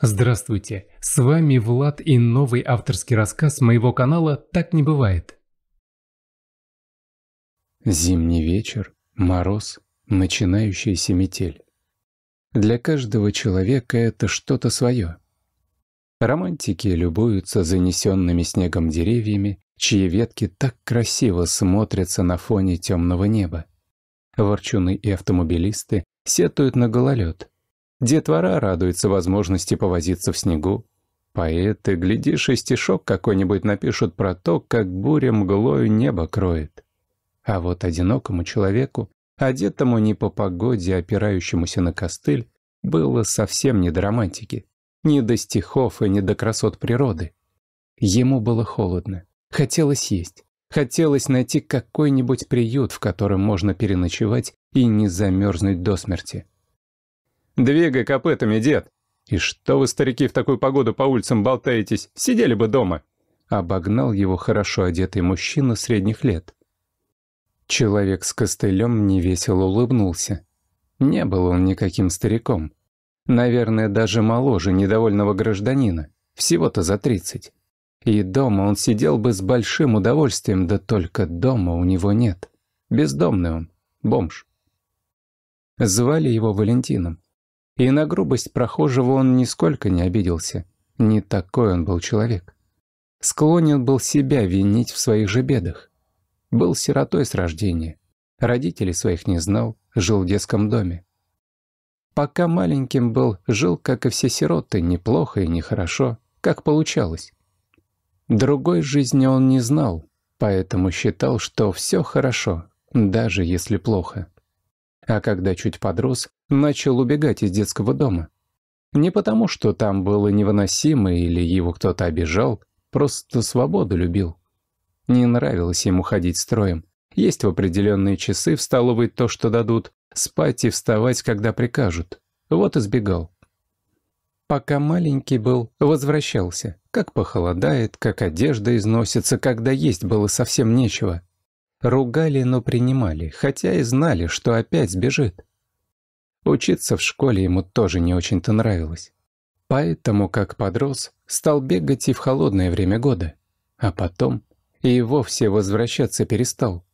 Здравствуйте, с вами Влад и новый авторский рассказ моего канала «Так не бывает». Зимний вечер, мороз, начинающаяся метель. Для каждого человека это что-то свое. Романтики любуются занесенными снегом деревьями, чьи ветки так красиво смотрятся на фоне темного неба. Ворчуны и автомобилисты сетуют на гололед – Детвора радуется возможности повозиться в снегу. Поэты, глядишь, и стишок какой-нибудь напишут про то, как буря мглою небо кроет. А вот одинокому человеку, одетому не по погоде, опирающемуся на костыль, было совсем не до романтики, не до стихов и не до красот природы. Ему было холодно, хотелось есть, хотелось найти какой-нибудь приют, в котором можно переночевать и не замерзнуть до смерти. «Двигай копытами, дед!» «И что вы, старики, в такую погоду по улицам болтаетесь? Сидели бы дома!» Обогнал его хорошо одетый мужчина средних лет. Человек с костылем невесело улыбнулся. Не был он никаким стариком. Наверное, даже моложе недовольного гражданина. Всего-то за тридцать. И дома он сидел бы с большим удовольствием, да только дома у него нет. Бездомный он, бомж. Звали его Валентином. И на грубость прохожего он нисколько не обиделся. Не такой он был человек. Склонен был себя винить в своих же бедах. Был сиротой с рождения. Родителей своих не знал, жил в детском доме. Пока маленьким был, жил, как и все сироты, неплохо и нехорошо, как получалось. Другой жизни он не знал, поэтому считал, что все хорошо, даже если плохо. А когда чуть подрос, начал убегать из детского дома. Не потому, что там было невыносимо или его кто-то обижал, просто свободу любил. Не нравилось ему ходить строем, есть в определенные часы в столовой то, что дадут, спать и вставать, когда прикажут. Вот и сбегал. Пока маленький был, возвращался. Как похолодает, как одежда износится, когда есть было совсем нечего. Ругали, но принимали, хотя и знали, что опять сбежит. Учиться в школе ему тоже не очень-то нравилось. Поэтому, как подрос, стал бегать и в холодное время года. А потом и вовсе возвращаться перестал.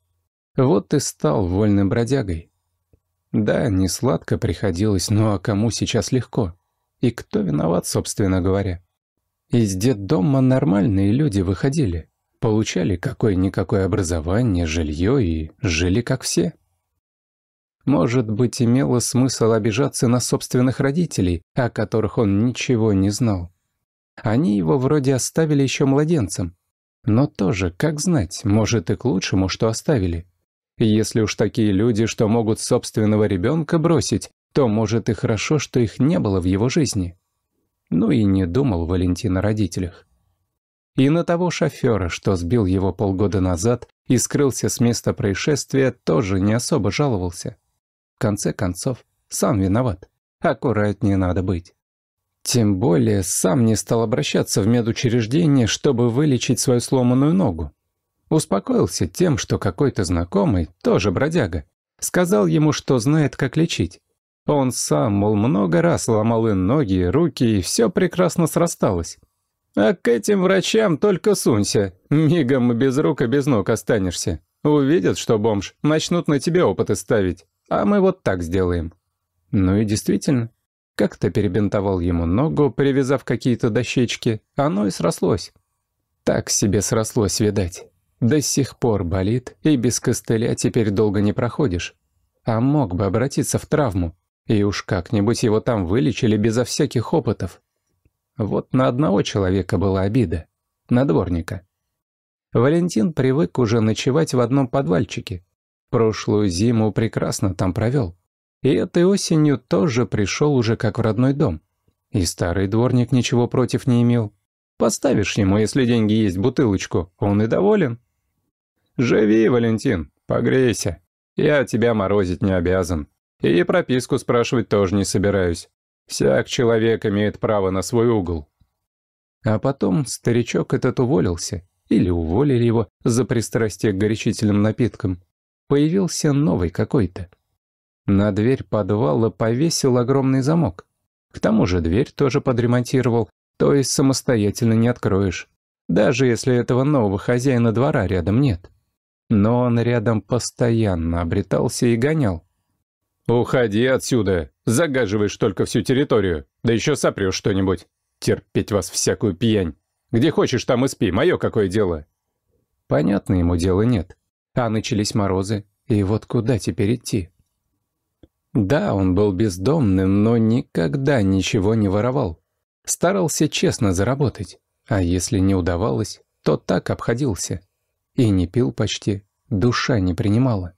Вот и стал вольным бродягой. Да, не сладко приходилось, но ну а кому сейчас легко? И кто виноват, собственно говоря? Из детдома нормальные люди выходили, получали какое-никакое образование, жилье и жили как все. Может быть, имело смысл обижаться на собственных родителей, о которых он ничего не знал. Они его вроде оставили еще младенцем. Но тоже, как знать, может и к лучшему, что оставили. Если уж такие люди, что могут собственного ребенка бросить, то, может, и хорошо, что их не было в его жизни. Ну и не думал Валентин о родителях. И на того шофера, что сбил его полгода назад и скрылся с места происшествия, тоже не особо жаловался конце концов, сам виноват. Аккуратнее надо быть. Тем более, сам не стал обращаться в медучреждение, чтобы вылечить свою сломанную ногу. Успокоился тем, что какой-то знакомый, тоже бродяга, сказал ему, что знает, как лечить. Он сам, мол, много раз ломал и ноги, и руки, и все прекрасно срасталось. А к этим врачам только сунься, мигом и без рук и без ног останешься. Увидят, что бомж, начнут на тебе опыты ставить а мы вот так сделаем». Ну и действительно, как-то перебинтовал ему ногу, привязав какие-то дощечки, оно и срослось. Так себе срослось, видать. До сих пор болит, и без костыля теперь долго не проходишь. А мог бы обратиться в травму, и уж как-нибудь его там вылечили безо всяких опытов. Вот на одного человека была обида. На дворника. Валентин привык уже ночевать в одном подвальчике, Прошлую зиму прекрасно там провел. И этой осенью тоже пришел уже как в родной дом. И старый дворник ничего против не имел. Поставишь ему, если деньги есть, бутылочку, он и доволен. «Живи, Валентин, погрейся. Я тебя морозить не обязан. И прописку спрашивать тоже не собираюсь. Всяк человек имеет право на свой угол». А потом старичок этот уволился, или уволили его за пристрастие к горячительным напиткам появился новый какой-то. На дверь подвала повесил огромный замок. К тому же дверь тоже подремонтировал, то есть самостоятельно не откроешь, даже если этого нового хозяина двора рядом нет. Но он рядом постоянно обретался и гонял. «Уходи отсюда! Загаживаешь только всю территорию, да еще сопрешь что-нибудь! Терпеть вас всякую пьянь! Где хочешь, там и спи, мое какое дело!» Понятно ему дела нет. А начались морозы, и вот куда теперь идти? Да, он был бездомным, но никогда ничего не воровал. Старался честно заработать, а если не удавалось, то так обходился. И не пил почти, душа не принимала.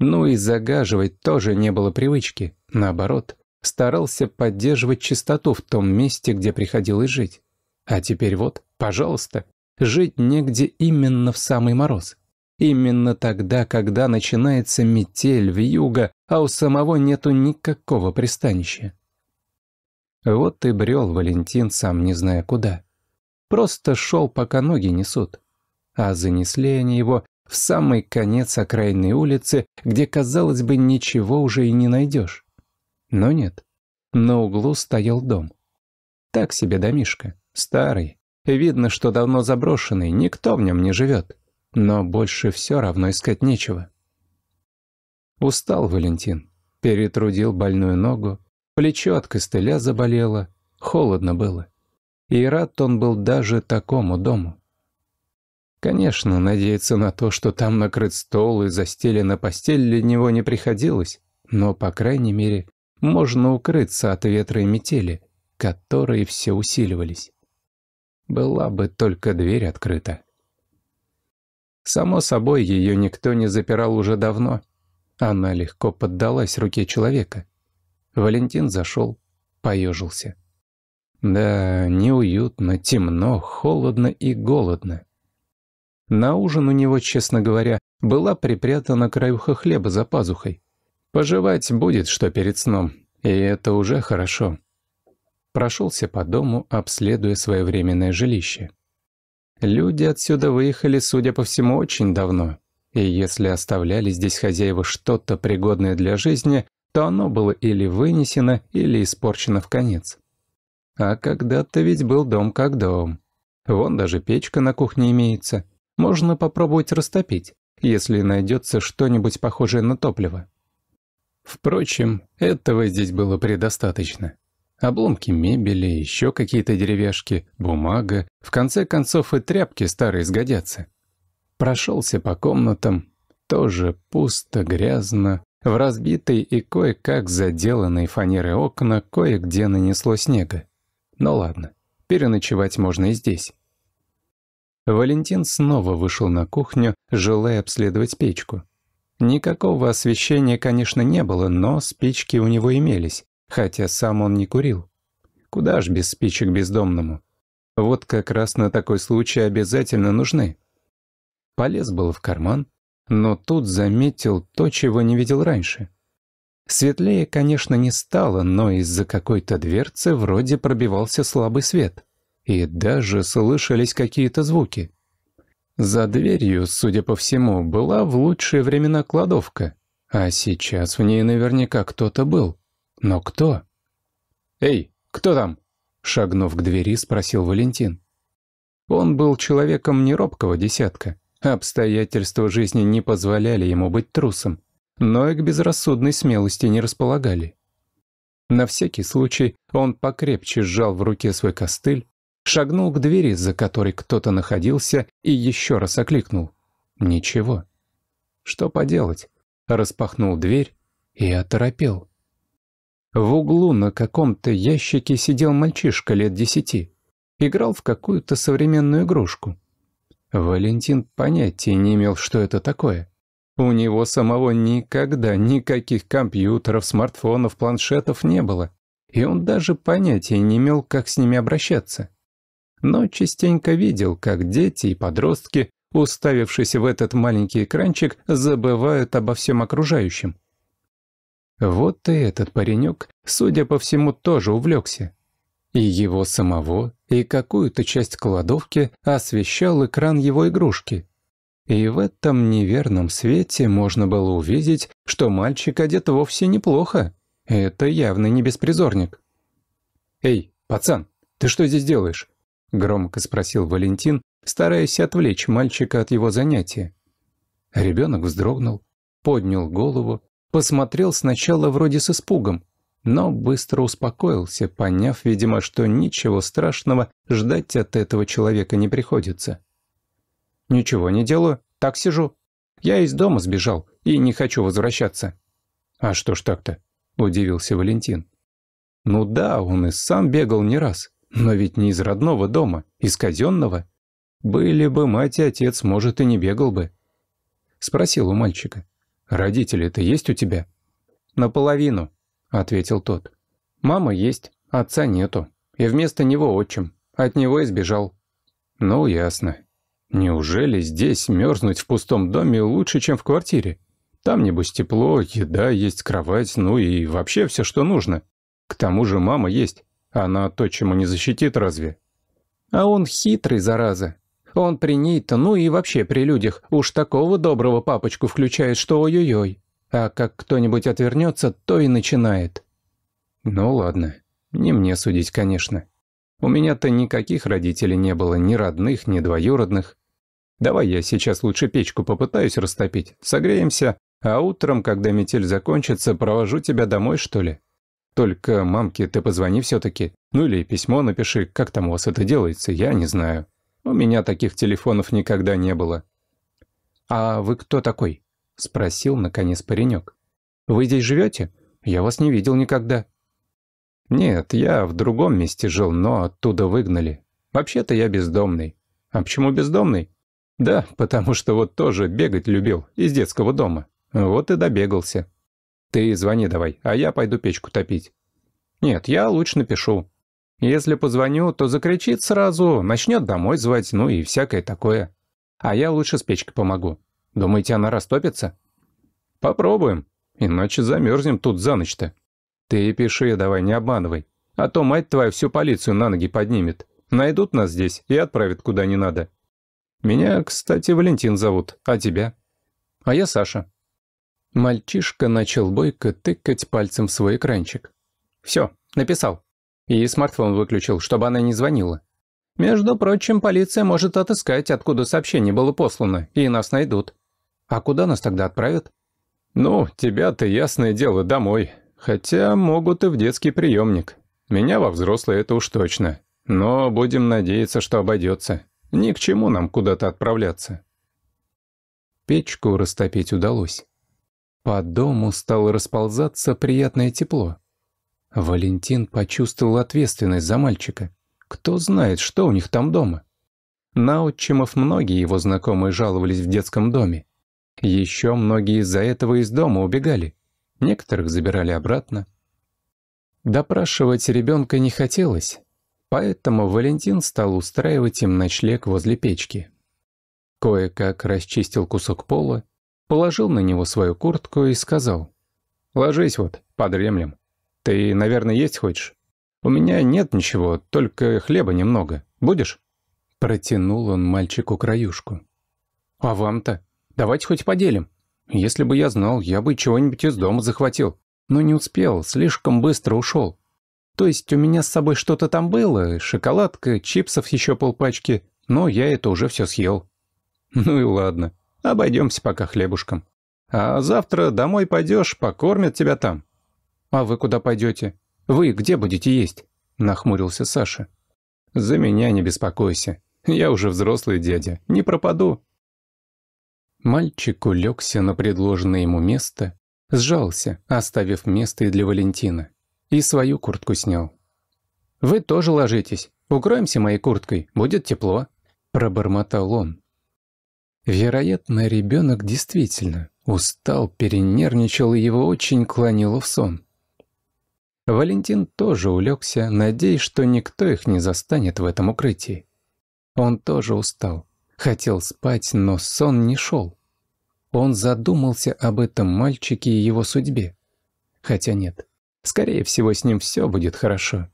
Ну и загаживать тоже не было привычки, наоборот, старался поддерживать чистоту в том месте, где приходилось жить. А теперь вот, пожалуйста, жить негде именно в самый мороз. Именно тогда, когда начинается метель в юго, а у самого нету никакого пристанища. Вот и брел Валентин, сам не зная куда. Просто шел, пока ноги несут. А занесли они его в самый конец окраинной улицы, где, казалось бы, ничего уже и не найдешь. Но нет. На углу стоял дом. Так себе домишка. Старый. Видно, что давно заброшенный, никто в нем не живет. Но больше все равно искать нечего. Устал Валентин. Перетрудил больную ногу. Плечо от костыля заболело. Холодно было. И рад он был даже такому дому. Конечно, надеяться на то, что там накрыт стол и застелена постель для него не приходилось, но, по крайней мере, можно укрыться от ветра и метели, которые все усиливались. Была бы только дверь открыта. Само собой, ее никто не запирал уже давно. Она легко поддалась руке человека. Валентин зашел, поежился. Да, неуютно, темно, холодно и голодно. На ужин у него, честно говоря, была припрятана краюха хлеба за пазухой. Пожевать будет, что перед сном, и это уже хорошо. Прошелся по дому, обследуя своевременное жилище. Люди отсюда выехали, судя по всему, очень давно. И если оставляли здесь хозяева что-то пригодное для жизни, то оно было или вынесено, или испорчено в конец. А когда-то ведь был дом как дом. Вон даже печка на кухне имеется. Можно попробовать растопить, если найдется что-нибудь похожее на топливо. Впрочем, этого здесь было предостаточно. Обломки мебели, еще какие-то деревяшки, бумага. В конце концов и тряпки старые сгодятся. Прошелся по комнатам. Тоже пусто, грязно. В разбитой и кое-как заделанной фанеры окна кое-где нанесло снега. Ну ладно, переночевать можно и здесь. Валентин снова вышел на кухню, желая обследовать печку. Никакого освещения, конечно, не было, но спички у него имелись хотя сам он не курил. Куда ж без спичек бездомному? Вот как раз на такой случай обязательно нужны. Полез был в карман, но тут заметил то, чего не видел раньше. Светлее, конечно, не стало, но из-за какой-то дверцы вроде пробивался слабый свет. И даже слышались какие-то звуки. За дверью, судя по всему, была в лучшие времена кладовка, а сейчас в ней наверняка кто-то был. Но кто? «Эй, кто там?» Шагнув к двери, спросил Валентин. Он был человеком неробкого десятка. Обстоятельства жизни не позволяли ему быть трусом, но и к безрассудной смелости не располагали. На всякий случай он покрепче сжал в руке свой костыль, шагнул к двери, за которой кто-то находился, и еще раз окликнул. Ничего. Что поделать? Распахнул дверь и оторопел. В углу на каком-то ящике сидел мальчишка лет десяти. Играл в какую-то современную игрушку. Валентин понятия не имел, что это такое. У него самого никогда никаких компьютеров, смартфонов, планшетов не было. И он даже понятия не имел, как с ними обращаться. Но частенько видел, как дети и подростки, уставившись в этот маленький экранчик, забывают обо всем окружающем. Вот и этот паренек, судя по всему, тоже увлекся. И его самого, и какую-то часть кладовки освещал экран его игрушки. И в этом неверном свете можно было увидеть, что мальчик одет вовсе неплохо. Это явно не беспризорник. «Эй, пацан, ты что здесь делаешь?» — громко спросил Валентин, стараясь отвлечь мальчика от его занятия. Ребенок вздрогнул, поднял голову Посмотрел сначала вроде с испугом, но быстро успокоился, поняв, видимо, что ничего страшного ждать от этого человека не приходится. «Ничего не делаю, так сижу. Я из дома сбежал и не хочу возвращаться». «А что ж так-то?» – удивился Валентин. «Ну да, он и сам бегал не раз, но ведь не из родного дома, из казенного. Были бы мать и отец, может, и не бегал бы». Спросил у мальчика. Родители-то есть у тебя?» «Наполовину», — ответил тот. «Мама есть, отца нету. И вместо него отчим. От него избежал. «Ну, ясно. Неужели здесь мерзнуть в пустом доме лучше, чем в квартире? Там, небось, тепло, еда есть, кровать, ну и вообще все, что нужно. К тому же мама есть. Она то, чему не защитит, разве?» «А он хитрый, зараза. Он при ней-то, ну и вообще при людях, уж такого доброго папочку включает, что ой-ой-ой. А как кто-нибудь отвернется, то и начинает. Ну ладно, не мне судить, конечно. У меня-то никаких родителей не было, ни родных, ни двоюродных. Давай я сейчас лучше печку попытаюсь растопить, согреемся, а утром, когда метель закончится, провожу тебя домой, что ли? Только мамке ты позвони все-таки, ну или письмо напиши, как там у вас это делается, я не знаю. У меня таких телефонов никогда не было. «А вы кто такой?» – спросил, наконец, паренек. «Вы здесь живете? Я вас не видел никогда». «Нет, я в другом месте жил, но оттуда выгнали. Вообще-то я бездомный». «А почему бездомный?» «Да, потому что вот тоже бегать любил, из детского дома. Вот и добегался». «Ты звони давай, а я пойду печку топить». «Нет, я лучше напишу. Если позвоню, то закричит сразу, начнет домой звать, ну и всякое такое. А я лучше с печкой помогу. Думаете, она растопится? Попробуем, иначе замерзнем тут за ночь-то. Ты пиши давай, не обманывай. А то мать твоя всю полицию на ноги поднимет. Найдут нас здесь и отправят куда не надо. Меня, кстати, Валентин зовут, а тебя? А я Саша. Мальчишка начал бойко тыкать пальцем в свой экранчик. Все, написал. И смартфон выключил, чтобы она не звонила. Между прочим, полиция может отыскать, откуда сообщение было послано, и нас найдут. А куда нас тогда отправят? Ну, тебя-то, ясное дело, домой. Хотя могут и в детский приемник. Меня во взрослые это уж точно. Но будем надеяться, что обойдется. Ни к чему нам куда-то отправляться. Печку растопить удалось. По дому стало расползаться приятное тепло. Валентин почувствовал ответственность за мальчика. Кто знает, что у них там дома? На отчимов многие его знакомые жаловались в детском доме. Еще многие из-за этого из дома убегали. Некоторых забирали обратно. Допрашивать ребенка не хотелось, поэтому Валентин стал устраивать им ночлег возле печки. Кое-как расчистил кусок пола, положил на него свою куртку и сказал «Ложись вот, подремлем». Ты, наверное, есть хочешь? У меня нет ничего, только хлеба немного. Будешь?» Протянул он мальчику краюшку. «А вам-то? Давайте хоть поделим. Если бы я знал, я бы чего-нибудь из дома захватил. Но не успел, слишком быстро ушел. То есть у меня с собой что-то там было, шоколадка, чипсов еще полпачки, но я это уже все съел». «Ну и ладно, обойдемся пока хлебушком. А завтра домой пойдешь, покормят тебя там. «А вы куда пойдете? Вы где будете есть?» – нахмурился Саша. «За меня не беспокойся. Я уже взрослый дядя. Не пропаду». Мальчик улегся на предложенное ему место, сжался, оставив место и для Валентина, и свою куртку снял. «Вы тоже ложитесь. Укроемся моей курткой, будет тепло», – пробормотал он. Вероятно, ребенок действительно устал, перенервничал и его очень клонило в сон. Валентин тоже улегся, надеясь, что никто их не застанет в этом укрытии. Он тоже устал. Хотел спать, но сон не шел. Он задумался об этом мальчике и его судьбе. Хотя нет, скорее всего, с ним все будет хорошо.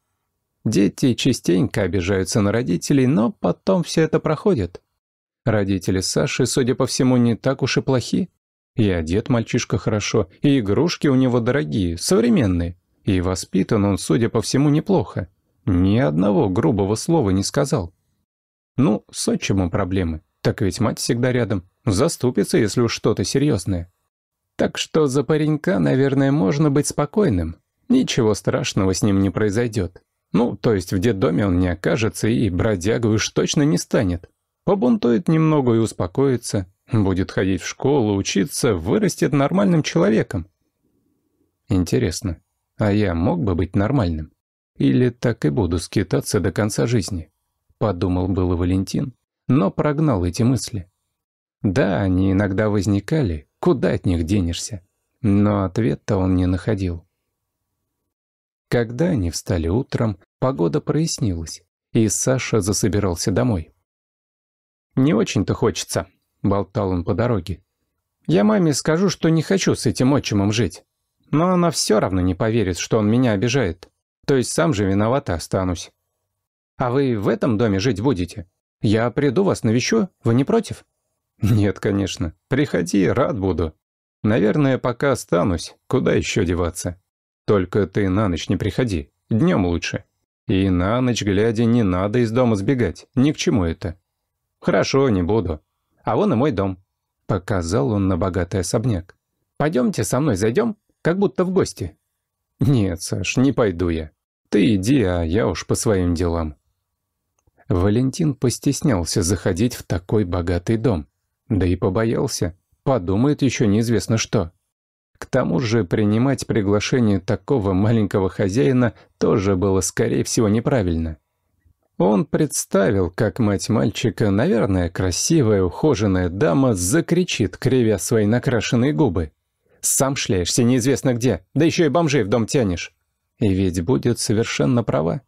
Дети частенько обижаются на родителей, но потом все это проходит. Родители Саши, судя по всему, не так уж и плохи. И одет мальчишка хорошо, и игрушки у него дорогие, современные. И воспитан он, судя по всему, неплохо. Ни одного грубого слова не сказал. Ну, с отчимом проблемы. Так ведь мать всегда рядом. Заступится, если уж что-то серьезное. Так что за паренька, наверное, можно быть спокойным. Ничего страшного с ним не произойдет. Ну, то есть в детдоме он не окажется и бродягой уж точно не станет. Побунтует немного и успокоится. Будет ходить в школу, учиться, вырастет нормальным человеком. Интересно, а я мог бы быть нормальным? Или так и буду скитаться до конца жизни? Подумал было Валентин, но прогнал эти мысли. Да, они иногда возникали, куда от них денешься? Но ответ-то он не находил. Когда они встали утром, погода прояснилась, и Саша засобирался домой. «Не очень-то хочется», — болтал он по дороге. «Я маме скажу, что не хочу с этим отчимом жить. Но она все равно не поверит, что он меня обижает. То есть сам же виновата останусь. А вы в этом доме жить будете? Я приду вас навещу, вы не против? Нет, конечно. Приходи, рад буду. Наверное, пока останусь, куда еще деваться. Только ты на ночь не приходи, днем лучше. И на ночь глядя не надо из дома сбегать, ни к чему это. Хорошо, не буду. А вон и мой дом. Показал он на богатый особняк. Пойдемте со мной зайдем, как будто в гости. Нет, Саш, не пойду я. Ты иди, а я уж по своим делам. Валентин постеснялся заходить в такой богатый дом. Да и побоялся. Подумает еще неизвестно что. К тому же принимать приглашение такого маленького хозяина тоже было, скорее всего, неправильно. Он представил, как мать мальчика, наверное, красивая, ухоженная дама, закричит, кривя свои накрашенные губы. Сам шляешься неизвестно где, да еще и бомжей в дом тянешь. И ведь будет совершенно права.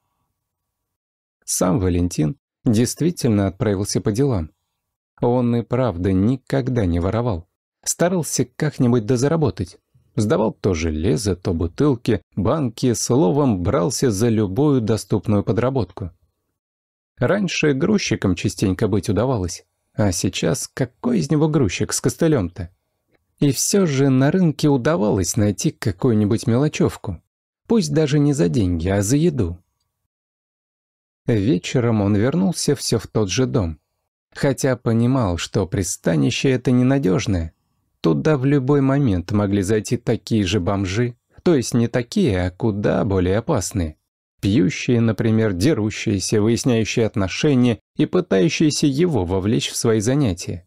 Сам Валентин действительно отправился по делам. Он и правда никогда не воровал. Старался как-нибудь дозаработать. Сдавал то железо, то бутылки, банки, словом, брался за любую доступную подработку. Раньше грузчиком частенько быть удавалось, а сейчас какой из него грузчик с костылем-то? И все же на рынке удавалось найти какую-нибудь мелочевку. Пусть даже не за деньги, а за еду. Вечером он вернулся все в тот же дом. Хотя понимал, что пристанище это ненадежное. Туда в любой момент могли зайти такие же бомжи, то есть не такие, а куда более опасные. Пьющие, например, дерущиеся, выясняющие отношения и пытающиеся его вовлечь в свои занятия.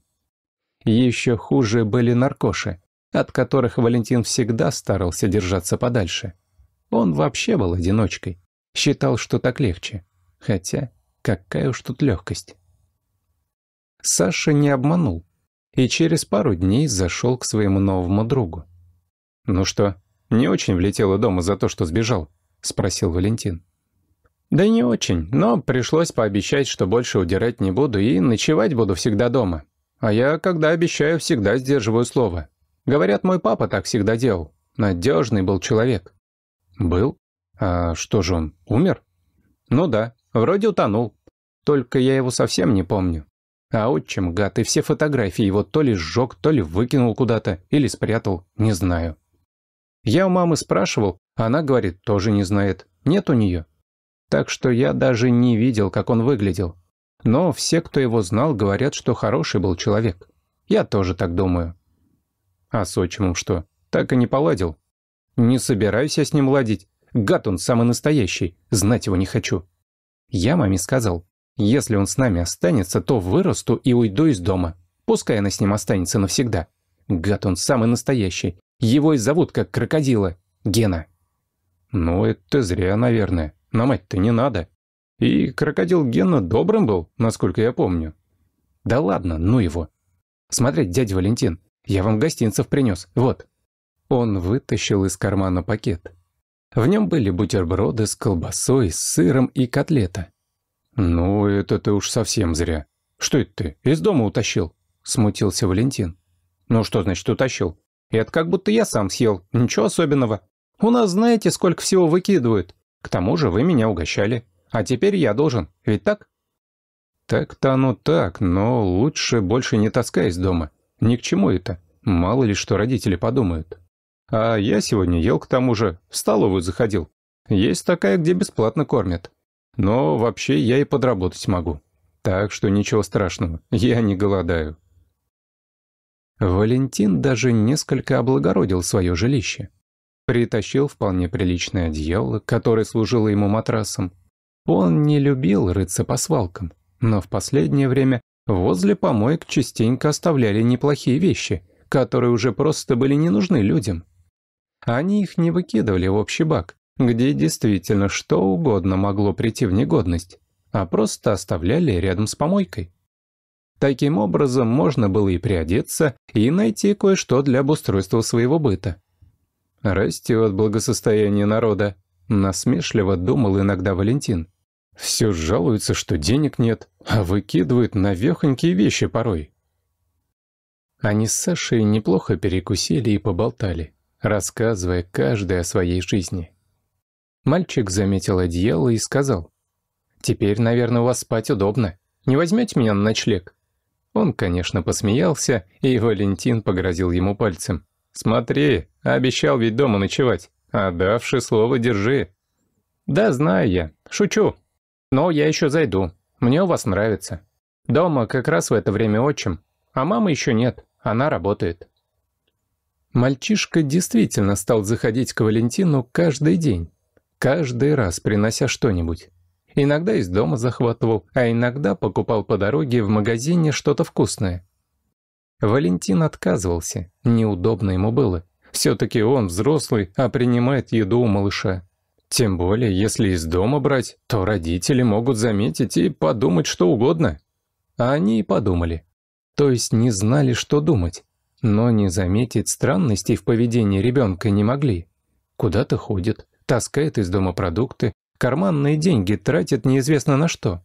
Еще хуже были наркоши, от которых Валентин всегда старался держаться подальше. Он вообще был одиночкой, считал, что так легче. Хотя, какая уж тут легкость. Саша не обманул и через пару дней зашел к своему новому другу. «Ну что, не очень влетела дома за то, что сбежал?» — спросил Валентин. «Да не очень, но пришлось пообещать, что больше удирать не буду и ночевать буду всегда дома», а я, когда обещаю, всегда сдерживаю слово. Говорят, мой папа так всегда делал. Надежный был человек. Был? А что же он, умер? Ну да, вроде утонул. Только я его совсем не помню. А отчим, гад, и все фотографии его то ли сжег, то ли выкинул куда-то, или спрятал, не знаю. Я у мамы спрашивал, а она говорит, тоже не знает. Нет у нее. Так что я даже не видел, как он выглядел. Но все, кто его знал, говорят, что хороший был человек. Я тоже так думаю. А с отчимом что? Так и не поладил. Не собираюсь я с ним ладить. Гад он самый настоящий. Знать его не хочу. Я маме сказал, если он с нами останется, то вырасту и уйду из дома. Пускай она с ним останется навсегда. Гад он самый настоящий. Его и зовут как крокодила. Гена. Ну, это зря, наверное. На мать-то не надо. И крокодил Гена добрым был, насколько я помню. Да ладно, ну его. Смотрите, дядя Валентин, я вам гостинцев принес, вот. Он вытащил из кармана пакет. В нем были бутерброды с колбасой, с сыром и котлета. «Ну, это ты уж совсем зря. Что это ты, из дома утащил?» – смутился Валентин. «Ну что значит утащил? Это как будто я сам съел, ничего особенного. У нас знаете, сколько всего выкидывают. К тому же вы меня угощали». А теперь я должен, ведь так? Так-то оно так, но лучше больше не таскай из дома. Ни к чему это. Мало ли что родители подумают. А я сегодня ел к тому же, в столовую заходил. Есть такая, где бесплатно кормят. Но вообще я и подработать могу. Так что ничего страшного, я не голодаю. Валентин даже несколько облагородил свое жилище. Притащил вполне приличное одеяло, которое служило ему матрасом, он не любил рыться по свалкам, но в последнее время возле помоек частенько оставляли неплохие вещи, которые уже просто были не нужны людям. Они их не выкидывали в общий бак, где действительно что угодно могло прийти в негодность, а просто оставляли рядом с помойкой. Таким образом, можно было и приодеться, и найти кое-что для обустройства своего быта. «Растет благосостояние народа», — насмешливо думал иногда Валентин. Все жалуется, что денег нет, а выкидывает на навехонькие вещи порой. Они с Сашей неплохо перекусили и поболтали, рассказывая каждый о своей жизни. Мальчик заметил одеяло и сказал, «Теперь, наверное, у вас спать удобно. Не возьмете меня на ночлег?» Он, конечно, посмеялся, и Валентин погрозил ему пальцем. «Смотри, обещал ведь дома ночевать, а давши слово держи». «Да, знаю я. Шучу», но я еще зайду. Мне у вас нравится. Дома как раз в это время отчим. А мамы еще нет. Она работает. Мальчишка действительно стал заходить к Валентину каждый день. Каждый раз принося что-нибудь. Иногда из дома захватывал, а иногда покупал по дороге в магазине что-то вкусное. Валентин отказывался. Неудобно ему было. Все-таки он взрослый, а принимает еду у малыша. Тем более, если из дома брать, то родители могут заметить и подумать что угодно. А они и подумали. То есть не знали, что думать. Но не заметить странностей в поведении ребенка не могли. Куда-то ходит, таскает из дома продукты, карманные деньги тратит неизвестно на что.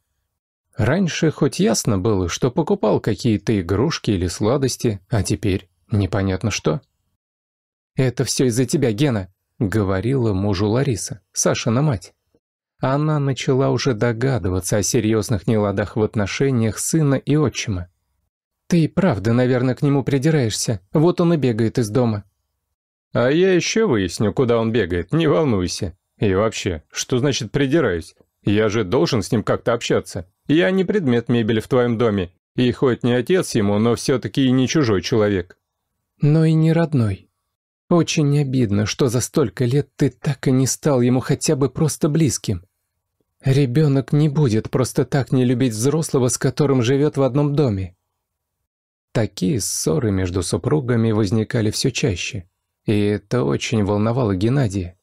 Раньше хоть ясно было, что покупал какие-то игрушки или сладости, а теперь непонятно что. «Это все из-за тебя, Гена!» говорила мужу Лариса, Сашина мать. Она начала уже догадываться о серьезных неладах в отношениях сына и отчима. «Ты и правда, наверное, к нему придираешься. Вот он и бегает из дома». «А я еще выясню, куда он бегает, не волнуйся. И вообще, что значит придираюсь? Я же должен с ним как-то общаться. Я не предмет мебели в твоем доме. И хоть не отец ему, но все-таки и не чужой человек». «Но и не родной», очень обидно, что за столько лет ты так и не стал ему хотя бы просто близким. Ребенок не будет просто так не любить взрослого, с которым живет в одном доме. Такие ссоры между супругами возникали все чаще, и это очень волновало Геннадия.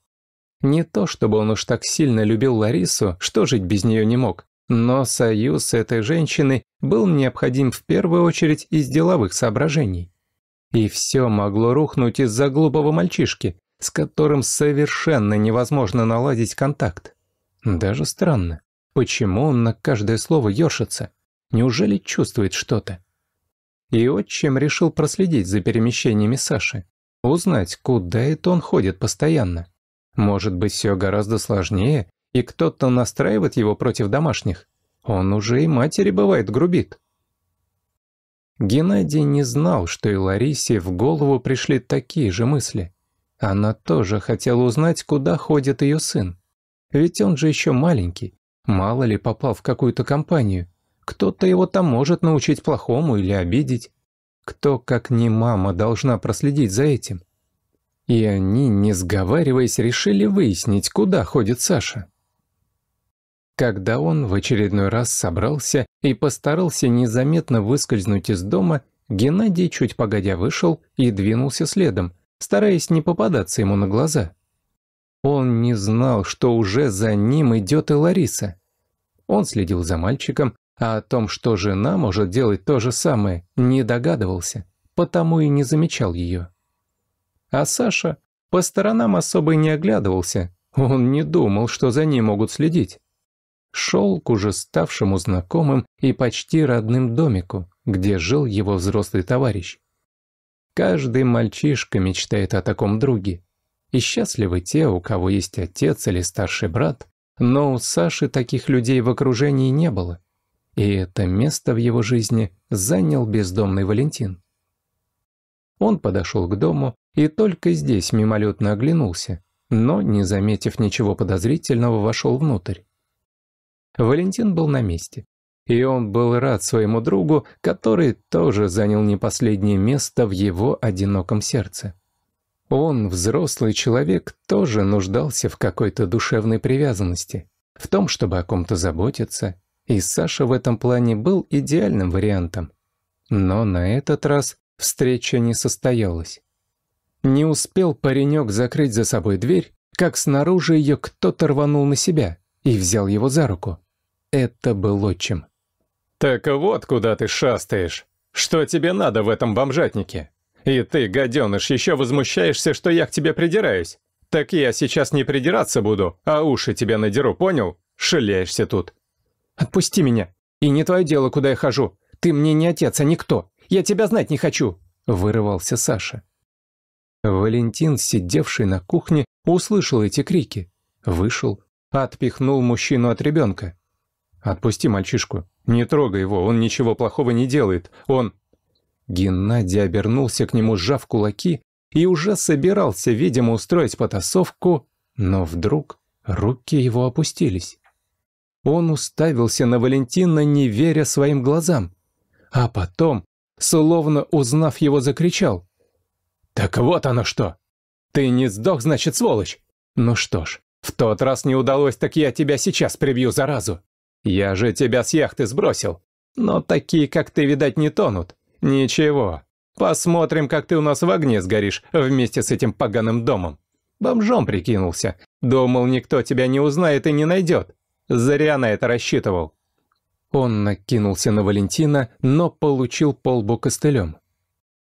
Не то, чтобы он уж так сильно любил Ларису, что жить без нее не мог, но союз с этой женщиной был необходим в первую очередь из деловых соображений. И все могло рухнуть из-за глупого мальчишки, с которым совершенно невозможно наладить контакт. Даже странно, почему он на каждое слово ершится? Неужели чувствует что-то? И отчим решил проследить за перемещениями Саши, узнать, куда это он ходит постоянно. Может быть, все гораздо сложнее, и кто-то настраивает его против домашних. Он уже и матери бывает грубит. Геннадий не знал, что и Ларисе в голову пришли такие же мысли. Она тоже хотела узнать, куда ходит ее сын. Ведь он же еще маленький, мало ли попал в какую-то компанию. Кто-то его там может научить плохому или обидеть. Кто, как не мама, должна проследить за этим? И они, не сговариваясь, решили выяснить, куда ходит Саша когда он в очередной раз собрался и постарался незаметно выскользнуть из дома, Геннадий чуть погодя вышел и двинулся следом, стараясь не попадаться ему на глаза. Он не знал, что уже за ним идет и Лариса. Он следил за мальчиком, а о том, что жена может делать то же самое, не догадывался, потому и не замечал ее. А Саша по сторонам особо не оглядывался, он не думал, что за ним могут следить шел к уже ставшему знакомым и почти родным домику, где жил его взрослый товарищ. Каждый мальчишка мечтает о таком друге. И счастливы те, у кого есть отец или старший брат, но у Саши таких людей в окружении не было. И это место в его жизни занял бездомный Валентин. Он подошел к дому и только здесь мимолетно оглянулся, но, не заметив ничего подозрительного, вошел внутрь. Валентин был на месте. И он был рад своему другу, который тоже занял не последнее место в его одиноком сердце. Он, взрослый человек, тоже нуждался в какой-то душевной привязанности, в том, чтобы о ком-то заботиться, и Саша в этом плане был идеальным вариантом. Но на этот раз встреча не состоялась. Не успел паренек закрыть за собой дверь, как снаружи ее кто-то рванул на себя и взял его за руку. Это был отчим. «Так вот куда ты шастаешь. Что тебе надо в этом бомжатнике? И ты, гаденыш, еще возмущаешься, что я к тебе придираюсь. Так я сейчас не придираться буду, а уши тебе надеру, понял? Шляешься тут». «Отпусти меня. И не твое дело, куда я хожу. Ты мне не отец, а никто. Я тебя знать не хочу», — вырывался Саша. Валентин, сидевший на кухне, услышал эти крики. Вышел, отпихнул мужчину от ребенка. «Отпусти мальчишку. Не трогай его, он ничего плохого не делает. Он...» Геннадий обернулся к нему, сжав кулаки, и уже собирался, видимо, устроить потасовку, но вдруг руки его опустились. Он уставился на Валентина, не веря своим глазам, а потом, словно узнав его, закричал. «Так вот оно что! Ты не сдох, значит, сволочь! Ну что ж, в тот раз не удалось, так я тебя сейчас прибью, заразу!» Я же тебя с яхты сбросил. Но такие, как ты, видать, не тонут. Ничего. Посмотрим, как ты у нас в огне сгоришь вместе с этим поганым домом. Бомжом прикинулся. Думал, никто тебя не узнает и не найдет. Зря на это рассчитывал. Он накинулся на Валентина, но получил полбу костылем.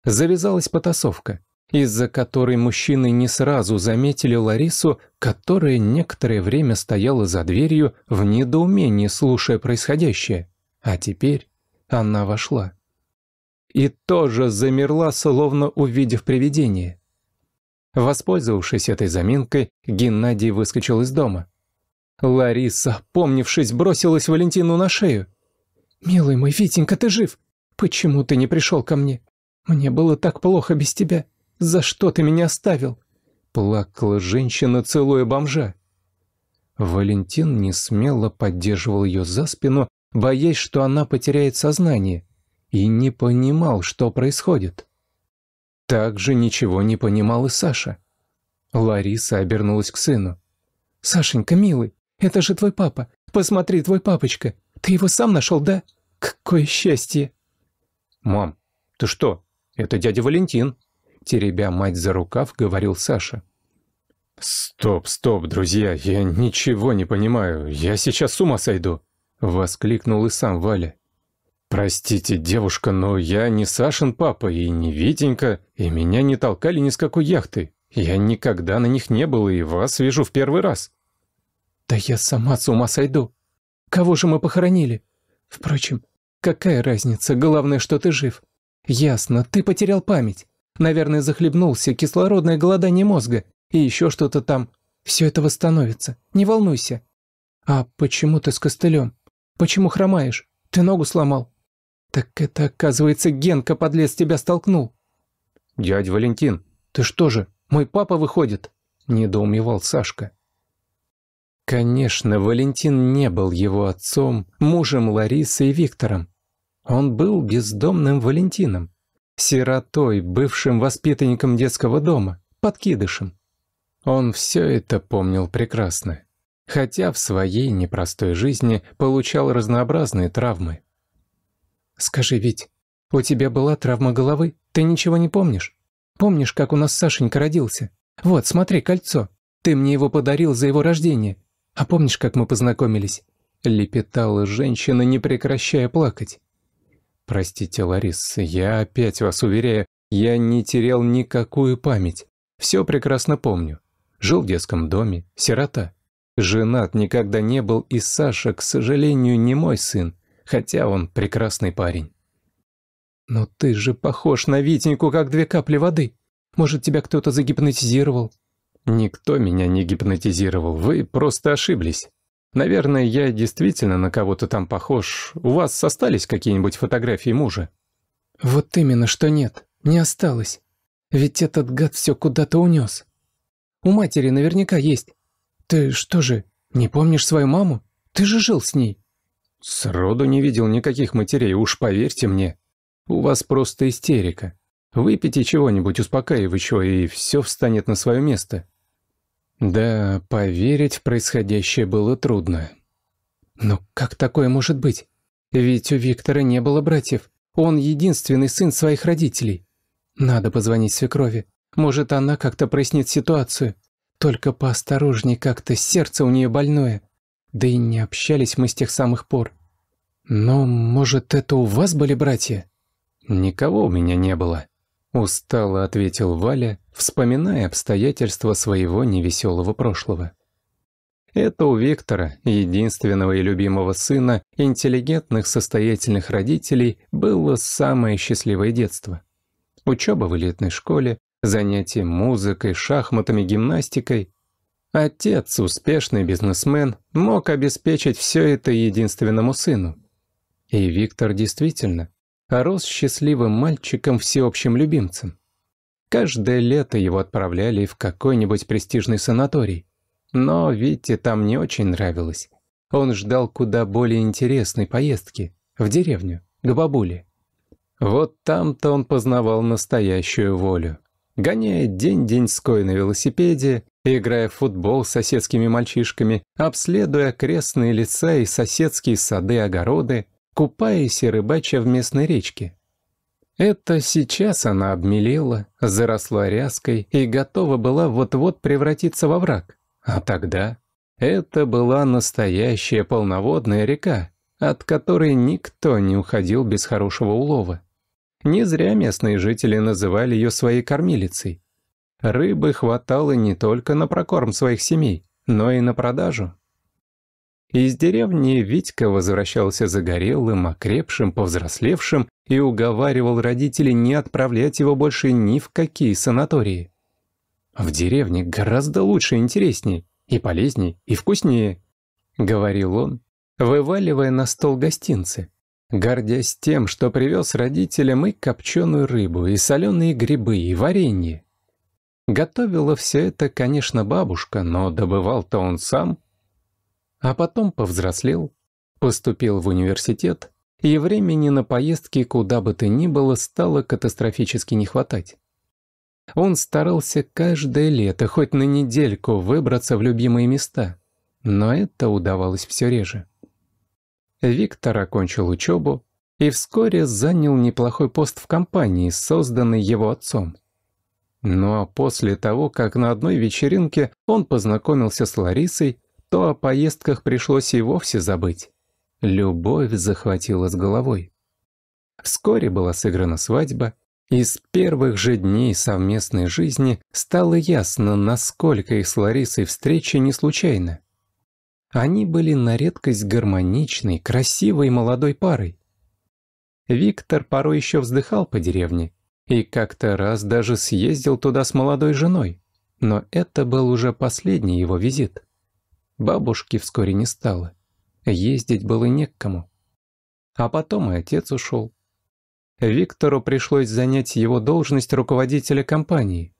Завязалась потасовка из-за которой мужчины не сразу заметили Ларису, которая некоторое время стояла за дверью в недоумении, слушая происходящее. А теперь она вошла. И тоже замерла, словно увидев привидение. Воспользовавшись этой заминкой, Геннадий выскочил из дома. Лариса, помнившись, бросилась Валентину на шею. «Милый мой, Витенька, ты жив? Почему ты не пришел ко мне? Мне было так плохо без тебя. За что ты меня оставил?» Плакала женщина, целуя бомжа. Валентин не смело поддерживал ее за спину, боясь, что она потеряет сознание, и не понимал, что происходит. Также ничего не понимал и Саша. Лариса обернулась к сыну. «Сашенька, милый, это же твой папа. Посмотри, твой папочка. Ты его сам нашел, да? Какое счастье!» «Мам, ты что? Это дядя Валентин», теребя мать за рукав, говорил Саша. «Стоп, стоп, друзья, я ничего не понимаю, я сейчас с ума сойду!» Воскликнул и сам Валя. «Простите, девушка, но я не Сашин папа и не Витенька, и меня не толкали ни с какой яхты. Я никогда на них не был и вас вижу в первый раз». «Да я сама с ума сойду. Кого же мы похоронили? Впрочем, какая разница, главное, что ты жив. Ясно, ты потерял память. Наверное, захлебнулся, кислородное голодание мозга и еще что-то там. Все это восстановится, не волнуйся. А почему ты с костылем? Почему хромаешь? Ты ногу сломал? Так это, оказывается, Генка, подлец, тебя столкнул. Дядь Валентин, ты что же, мой папа выходит? Недоумевал Сашка. Конечно, Валентин не был его отцом, мужем Ларисы и Виктором. Он был бездомным Валентином, сиротой, бывшим воспитанником детского дома, подкидышем. Он все это помнил прекрасно, хотя в своей непростой жизни получал разнообразные травмы. «Скажи, ведь у тебя была травма головы? Ты ничего не помнишь? Помнишь, как у нас Сашенька родился? Вот, смотри, кольцо. Ты мне его подарил за его рождение. А помнишь, как мы познакомились?» Лепетала женщина, не прекращая плакать. «Простите, Ларис, я опять вас уверяю, я не терял никакую память. Все прекрасно помню. Жил в детском доме, сирота. Женат никогда не был, и Саша, к сожалению, не мой сын, хотя он прекрасный парень». «Но ты же похож на Витеньку, как две капли воды. Может, тебя кто-то загипнотизировал?» «Никто меня не гипнотизировал, вы просто ошиблись. Наверное, я действительно на кого-то там похож. У вас остались какие-нибудь фотографии мужа?» «Вот именно, что нет. Не осталось. Ведь этот гад все куда-то унес. У матери наверняка есть. Ты что же, не помнишь свою маму? Ты же жил с ней». «Сроду не видел никаких матерей, уж поверьте мне. У вас просто истерика. Выпейте чего-нибудь успокаивающего, и все встанет на свое место». Да, поверить в происходящее было трудно. Но как такое может быть? Ведь у Виктора не было братьев. Он единственный сын своих родителей. Надо позвонить свекрови. Может, она как-то прояснит ситуацию. Только поосторожней как-то, сердце у нее больное. Да и не общались мы с тех самых пор. Но, может, это у вас были братья? Никого у меня не было. Устало ответил Валя вспоминая обстоятельства своего невеселого прошлого. Это у Виктора, единственного и любимого сына, интеллигентных состоятельных родителей, было самое счастливое детство. Учеба в элитной школе, занятия музыкой, шахматами, гимнастикой. Отец, успешный бизнесмен, мог обеспечить все это единственному сыну. И Виктор действительно рос счастливым мальчиком всеобщим любимцем. Каждое лето его отправляли в какой-нибудь престижный санаторий. Но Витте там не очень нравилось. Он ждал куда более интересной поездки, в деревню, к бабуле. Вот там-то он познавал настоящую волю. Гоняя день-деньской на велосипеде, играя в футбол с соседскими мальчишками, обследуя окрестные леса и соседские сады-огороды, купаясь и рыбача в местной речке. Это сейчас она обмелела, заросла ряской и готова была вот-вот превратиться во враг. А тогда это была настоящая полноводная река, от которой никто не уходил без хорошего улова. Не зря местные жители называли ее своей кормилицей. Рыбы хватало не только на прокорм своих семей, но и на продажу. Из деревни Витька возвращался загорелым, окрепшим, повзрослевшим и уговаривал родителей не отправлять его больше ни в какие санатории. «В деревне гораздо лучше, интересней, и полезней, и вкуснее», — говорил он, вываливая на стол гостинцы, гордясь тем, что привез родителям и копченую рыбу, и соленые грибы, и варенье. Готовила все это, конечно, бабушка, но добывал-то он сам, а потом повзрослел, поступил в университет, и времени на поездки куда бы то ни было стало катастрофически не хватать. Он старался каждое лето хоть на недельку выбраться в любимые места, но это удавалось все реже. Виктор окончил учебу и вскоре занял неплохой пост в компании, созданной его отцом. Ну а после того, как на одной вечеринке он познакомился с Ларисой, то о поездках пришлось и вовсе забыть. Любовь захватила с головой. Вскоре была сыграна свадьба, и с первых же дней совместной жизни стало ясно, насколько их с Ларисой встреча не случайна. Они были на редкость гармоничной, красивой молодой парой. Виктор порой еще вздыхал по деревне и как-то раз даже съездил туда с молодой женой, но это был уже последний его визит. Бабушки вскоре не стало. Ездить было не к кому. А потом и отец ушел. Виктору пришлось занять его должность руководителя компании.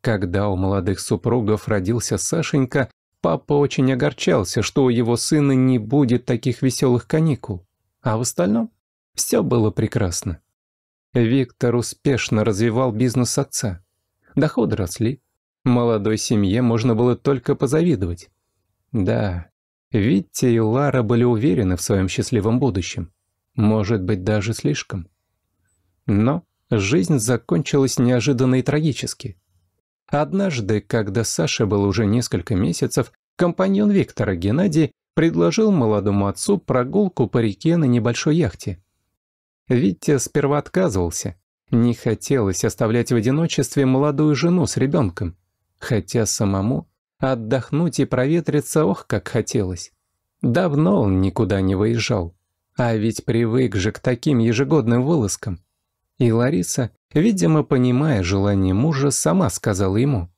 Когда у молодых супругов родился Сашенька, папа очень огорчался, что у его сына не будет таких веселых каникул. А в остальном все было прекрасно. Виктор успешно развивал бизнес отца. Доходы росли. Молодой семье можно было только позавидовать. Да, Витти и Лара были уверены в своем счастливом будущем. Может быть, даже слишком. Но жизнь закончилась неожиданно и трагически. Однажды, когда Саше было уже несколько месяцев, компаньон Виктора Геннадий предложил молодому отцу прогулку по реке на небольшой яхте. Витя сперва отказывался. Не хотелось оставлять в одиночестве молодую жену с ребенком. Хотя самому Отдохнуть и проветриться, ох, как хотелось. Давно он никуда не выезжал. А ведь привык же к таким ежегодным вылазкам. И Лариса, видимо, понимая желание мужа, сама сказала ему.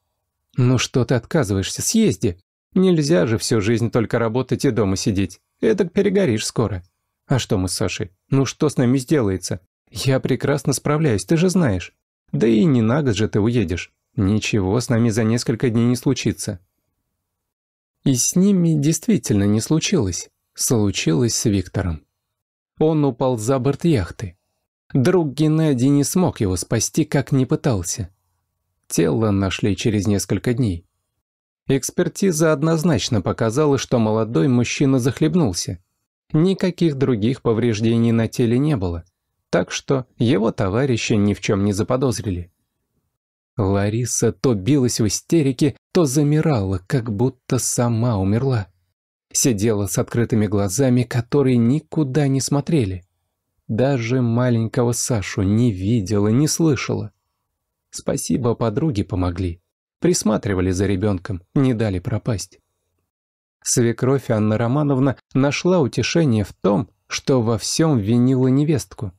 «Ну что ты отказываешься? Съезди. Нельзя же всю жизнь только работать и дома сидеть. Этак перегоришь скоро». «А что мы с Сашей? Ну что с нами сделается? Я прекрасно справляюсь, ты же знаешь. Да и не на год же ты уедешь. Ничего с нами за несколько дней не случится. И с ними действительно не случилось. Случилось с Виктором. Он упал за борт яхты. Друг Геннадий не смог его спасти, как не пытался. Тело нашли через несколько дней. Экспертиза однозначно показала, что молодой мужчина захлебнулся. Никаких других повреждений на теле не было, так что его товарища ни в чем не заподозрили. Лариса то билась в истерике, то замирала, как будто сама умерла. Сидела с открытыми глазами, которые никуда не смотрели. Даже маленького Сашу не видела, не слышала. Спасибо, подруги помогли. Присматривали за ребенком, не дали пропасть. Свекровь Анна Романовна нашла утешение в том, что во всем винила невестку.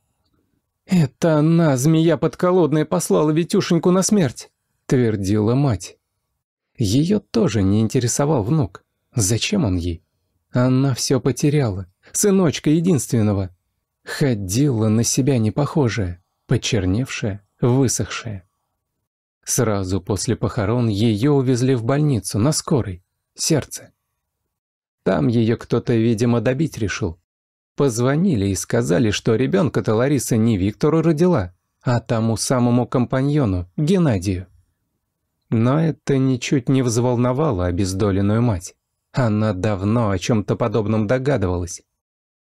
«Это она, змея подколодная, послала Витюшеньку на смерть», — твердила мать. Ее тоже не интересовал внук. Зачем он ей? Она все потеряла. Сыночка единственного. Ходила на себя непохожая, почерневшая, высохшая. Сразу после похорон ее увезли в больницу на скорой, сердце. Там ее кто-то, видимо, добить решил. Позвонили и сказали, что ребенка-то Лариса не Виктору родила, а тому самому компаньону, Геннадию. Но это ничуть не взволновало обездоленную мать. Она давно о чем-то подобном догадывалась.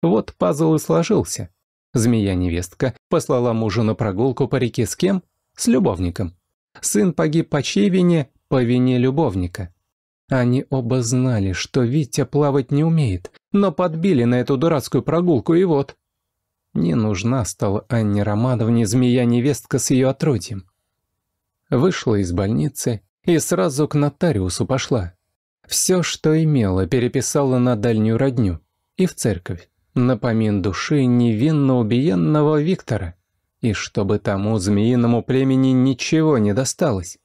Вот пазл и сложился. Змея-невестка послала мужу на прогулку по реке с кем? С любовником. Сын погиб по чьей вине? По вине любовника. Они оба знали, что Витя плавать не умеет, но подбили на эту дурацкую прогулку, и вот. Не нужна стала Анне Романовне змея-невестка с ее отродьем. Вышла из больницы и сразу к нотариусу пошла. Все, что имела, переписала на дальнюю родню и в церковь, напомин души невинно убиенного Виктора, и чтобы тому змеиному племени ничего не досталось.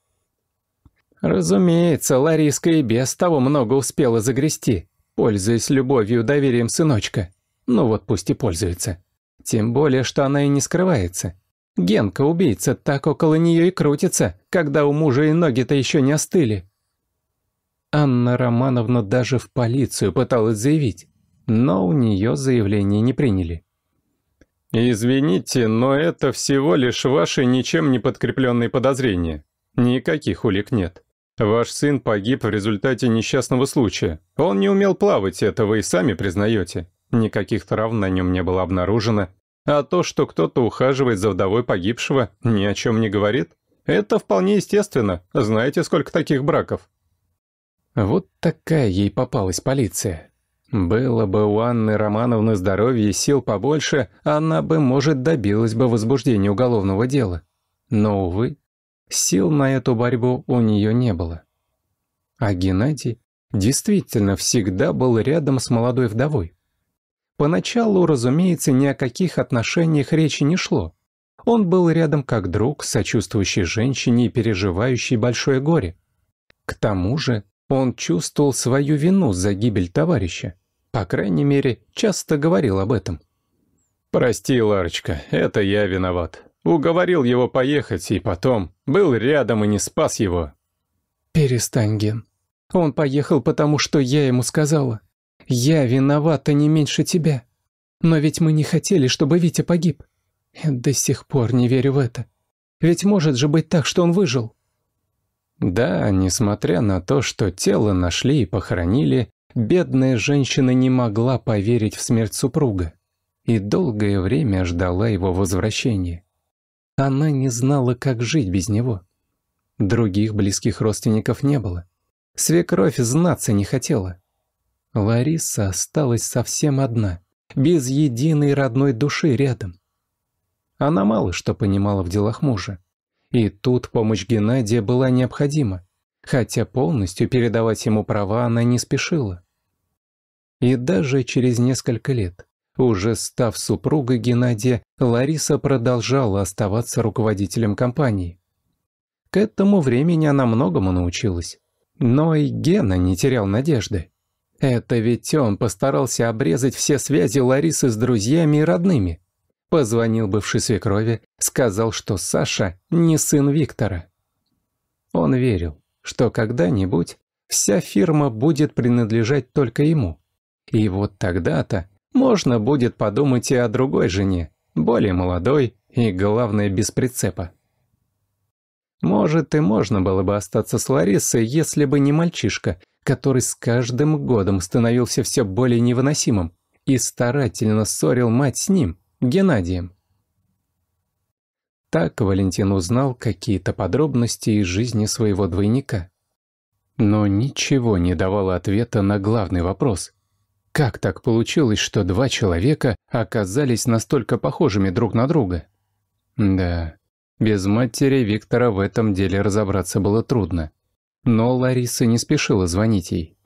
Разумеется, Лариска и без того много успела загрести. Пользуясь любовью, доверием сыночка. Ну вот пусть и пользуется. Тем более, что она и не скрывается. Генка, убийца, так около нее и крутится, когда у мужа и ноги-то еще не остыли. Анна Романовна даже в полицию пыталась заявить, но у нее заявление не приняли. «Извините, но это всего лишь ваши ничем не подкрепленные подозрения. Никаких улик нет. Ваш сын погиб в результате несчастного случая. Он не умел плавать, это вы и сами признаете. Никаких травм на нем не было обнаружено. А то, что кто-то ухаживает за вдовой погибшего, ни о чем не говорит. Это вполне естественно. Знаете, сколько таких браков? Вот такая ей попалась полиция. Было бы у Анны Романовны здоровья и сил побольше, она бы, может, добилась бы возбуждения уголовного дела. Но, увы, Сил на эту борьбу у нее не было. А Геннадий действительно всегда был рядом с молодой вдовой. Поначалу, разумеется, ни о каких отношениях речи не шло. Он был рядом как друг, сочувствующий женщине и переживающий большое горе. К тому же он чувствовал свою вину за гибель товарища. По крайней мере, часто говорил об этом. «Прости, Ларочка, это я виноват. Уговорил его поехать, и потом был рядом и не спас его. «Перестань, Ген. Он поехал, потому что я ему сказала. Я виновата не меньше тебя. Но ведь мы не хотели, чтобы Витя погиб. до сих пор не верю в это. Ведь может же быть так, что он выжил». Да, несмотря на то, что тело нашли и похоронили, бедная женщина не могла поверить в смерть супруга и долгое время ждала его возвращения. Она не знала, как жить без него. Других близких родственников не было. Свекровь знаться не хотела. Лариса осталась совсем одна, без единой родной души рядом. Она мало что понимала в делах мужа. И тут помощь Геннадия была необходима, хотя полностью передавать ему права она не спешила. И даже через несколько лет, уже став супругой Геннадия, Лариса продолжала оставаться руководителем компании. К этому времени она многому научилась. Но и Гена не терял надежды. Это ведь он постарался обрезать все связи Ларисы с друзьями и родными. Позвонил бывшей свекрови, сказал, что Саша не сын Виктора. Он верил, что когда-нибудь вся фирма будет принадлежать только ему. И вот тогда-то можно будет подумать и о другой жене, более молодой и, главное, без прицепа. Может, и можно было бы остаться с Ларисой, если бы не мальчишка, который с каждым годом становился все более невыносимым и старательно ссорил мать с ним, Геннадием. Так Валентин узнал какие-то подробности из жизни своего двойника. Но ничего не давало ответа на главный вопрос – как так получилось, что два человека оказались настолько похожими друг на друга? Да, без матери Виктора в этом деле разобраться было трудно. Но Лариса не спешила звонить ей.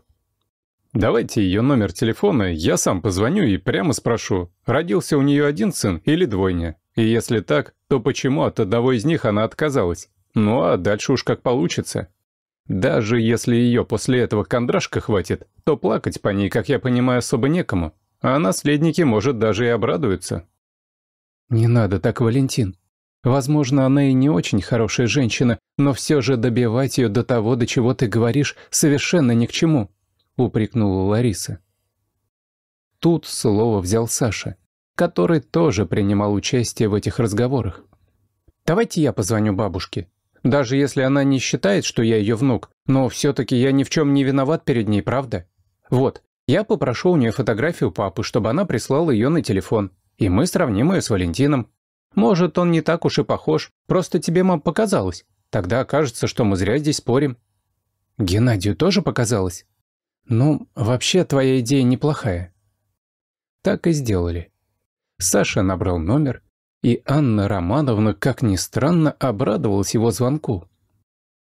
«Давайте ее номер телефона, я сам позвоню и прямо спрошу, родился у нее один сын или двойня? И если так, то почему от одного из них она отказалась? Ну а дальше уж как получится». Даже если ее после этого кондрашка хватит, то плакать по ней, как я понимаю, особо некому. А наследники, может, даже и обрадуются. Не надо так, Валентин. Возможно, она и не очень хорошая женщина, но все же добивать ее до того, до чего ты говоришь, совершенно ни к чему, упрекнула Лариса. Тут слово взял Саша, который тоже принимал участие в этих разговорах. «Давайте я позвоню бабушке», даже если она не считает, что я ее внук, но все-таки я ни в чем не виноват перед ней, правда? Вот, я попрошу у нее фотографию папы, чтобы она прислала ее на телефон, и мы сравним ее с Валентином. Может, он не так уж и похож, просто тебе, мам, показалось. Тогда окажется, что мы зря здесь спорим. Геннадию тоже показалось? Ну, вообще, твоя идея неплохая. Так и сделали. Саша набрал номер, и Анна Романовна, как ни странно, обрадовалась его звонку.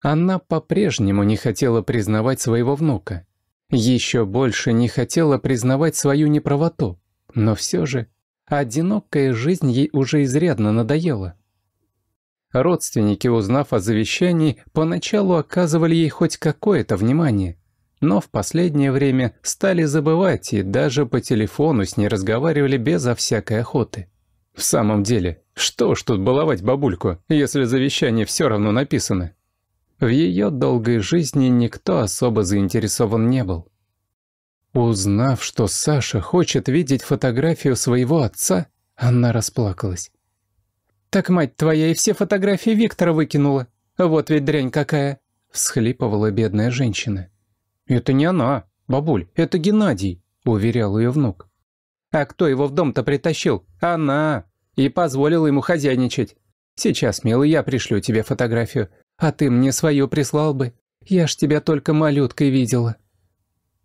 Она по-прежнему не хотела признавать своего внука. Еще больше не хотела признавать свою неправоту. Но все же, одинокая жизнь ей уже изрядно надоела. Родственники, узнав о завещании, поначалу оказывали ей хоть какое-то внимание, но в последнее время стали забывать и даже по телефону с ней разговаривали безо всякой охоты. В самом деле, что ж тут баловать бабульку, если завещание все равно написано? В ее долгой жизни никто особо заинтересован не был. Узнав, что Саша хочет видеть фотографию своего отца, она расплакалась. «Так мать твоя и все фотографии Виктора выкинула. Вот ведь дрянь какая!» — всхлипывала бедная женщина. «Это не она, бабуль, это Геннадий», — уверял ее внук. А кто его в дом-то притащил? Она. И позволила ему хозяйничать. Сейчас, милый, я пришлю тебе фотографию. А ты мне свою прислал бы. Я ж тебя только малюткой видела.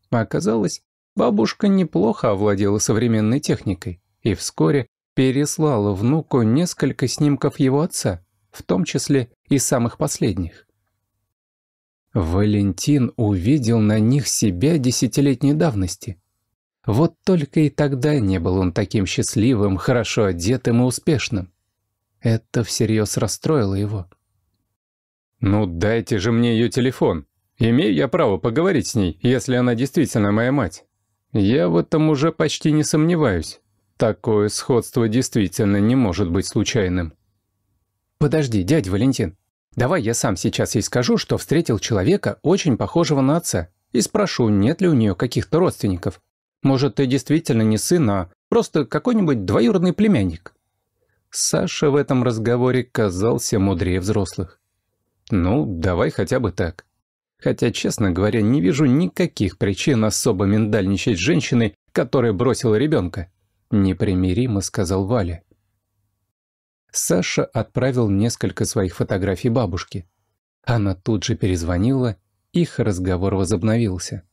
Оказалось, бабушка неплохо овладела современной техникой и вскоре переслала внуку несколько снимков его отца, в том числе и самых последних. Валентин увидел на них себя десятилетней давности – вот только и тогда не был он таким счастливым, хорошо одетым и успешным. Это всерьез расстроило его. «Ну, дайте же мне ее телефон. Имею я право поговорить с ней, если она действительно моя мать. Я в этом уже почти не сомневаюсь. Такое сходство действительно не может быть случайным». «Подожди, дядь Валентин. Давай я сам сейчас ей скажу, что встретил человека, очень похожего на отца, и спрошу, нет ли у нее каких-то родственников. Может, ты действительно не сын, а просто какой-нибудь двоюродный племянник?» Саша в этом разговоре казался мудрее взрослых. «Ну, давай хотя бы так». Хотя, честно говоря, не вижу никаких причин особо миндальничать с женщиной, которая бросила ребенка. Непримиримо сказал Валя. Саша отправил несколько своих фотографий бабушке. Она тут же перезвонила, их разговор возобновился.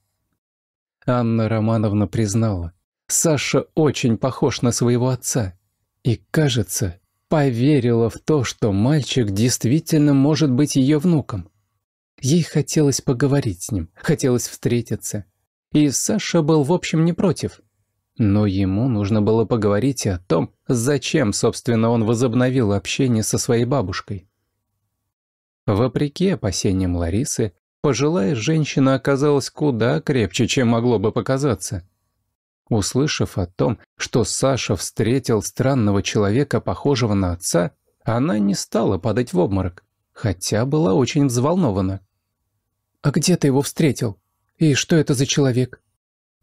Анна Романовна признала. Саша очень похож на своего отца. И, кажется, поверила в то, что мальчик действительно может быть ее внуком. Ей хотелось поговорить с ним, хотелось встретиться. И Саша был, в общем, не против. Но ему нужно было поговорить о том, зачем, собственно, он возобновил общение со своей бабушкой. Вопреки опасениям Ларисы, Пожилая женщина оказалась куда крепче, чем могло бы показаться. Услышав о том, что Саша встретил странного человека, похожего на отца, она не стала падать в обморок, хотя была очень взволнована. «А где ты его встретил? И что это за человек?»